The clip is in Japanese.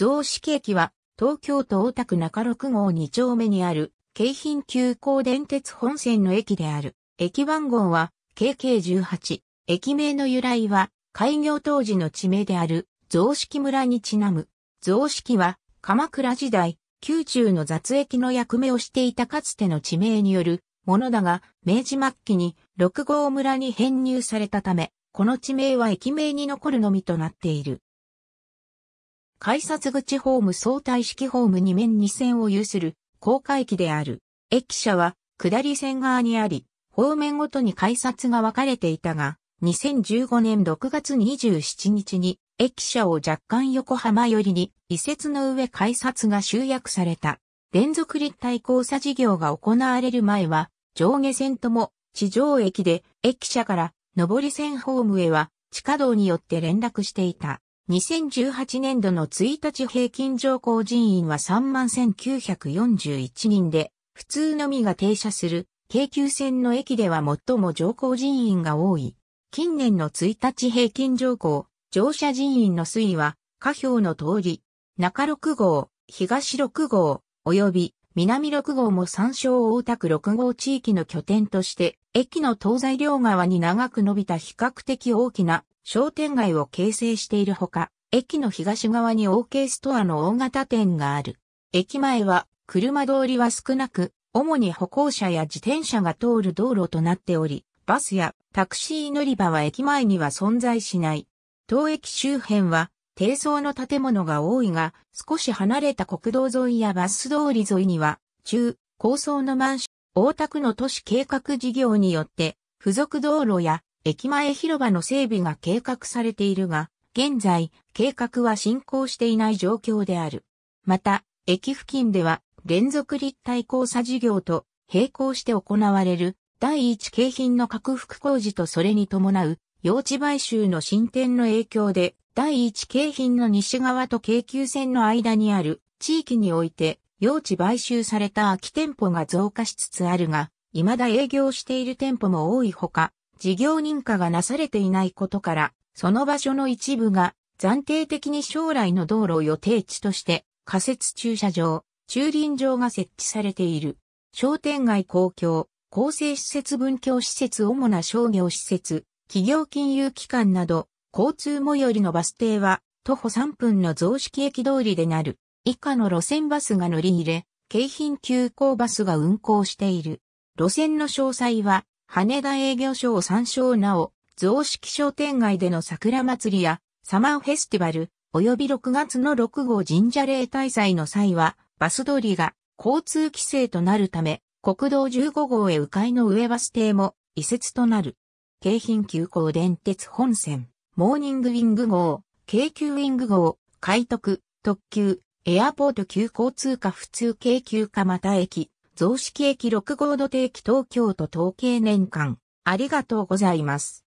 雑式駅は、東京都大田区中6号2丁目にある、京浜急行電鉄本線の駅である。駅番号は、KK18。駅名の由来は、開業当時の地名である、雑式村にちなむ。雑式は、鎌倉時代、宮中の雑駅の役目をしていたかつての地名によるものだが、明治末期に六号村に編入されたため、この地名は駅名に残るのみとなっている。改札口ホーム相対式ホーム2面2線を有する高架駅である。駅舎は下り線側にあり、方面ごとに改札が分かれていたが、2015年6月27日に駅舎を若干横浜寄りに移設の上改札が集約された。連続立体交差事業が行われる前は上下線とも地上駅で駅舎から上り線ホームへは地下道によって連絡していた。2018年度の1日平均乗降人員は31,941人で、普通のみが停車する、京急線の駅では最も乗降人員が多い。近年の1日平均乗降、乗車人員の推移は、下表の通り、中6号、東6号、及び南六号も山椒大田区六号地域の拠点として、駅の東西両側に長く伸びた比較的大きな商店街を形成しているほか、駅の東側に OK ストアの大型店がある。駅前は、車通りは少なく、主に歩行者や自転車が通る道路となっており、バスやタクシー乗り場は駅前には存在しない。当駅周辺は低層の建物が多いが、少し離れた国道沿いやバス通り沿いには、中、高層のマンション、大田区の都市計画事業によって、付属道路や駅前広場の整備が計画されているが、現在、計画は進行していない状況である。また、駅付近では、連続立体交差事業と並行して行われる、第一景品の拡幅工事とそれに伴う、用地買収の進展の影響で、第一京浜の西側と京急線の間にある地域において、用地買収された空き店舗が増加しつつあるが、未だ営業している店舗も多いほか、事業認可がなされていないことから、その場所の一部が暫定的に将来の道路予定地として仮設駐車場、駐輪場が設置されている。商店街公共、厚生施設文教施設主な商業施設、企業金融機関など交通最寄りのバス停は、徒歩3分の増式駅通りでなる。以下の路線バスが乗り入れ、京浜急行バスが運行している。路線の詳細は、羽田営業所を参照なお、増式商店街での桜祭りや、サマーフェスティバル、及び6月の6号神社例大祭の際は、バス通りが交通規制となるため、国道15号へ迂回の上バス停も移設となる。京浜急行電鉄本線。モーニングウィング号、京急ウィング号、海徳、特急、エアポート急行通過普通京急蒲田駅、増式駅6号土定期東京都統計年間。ありがとうございます。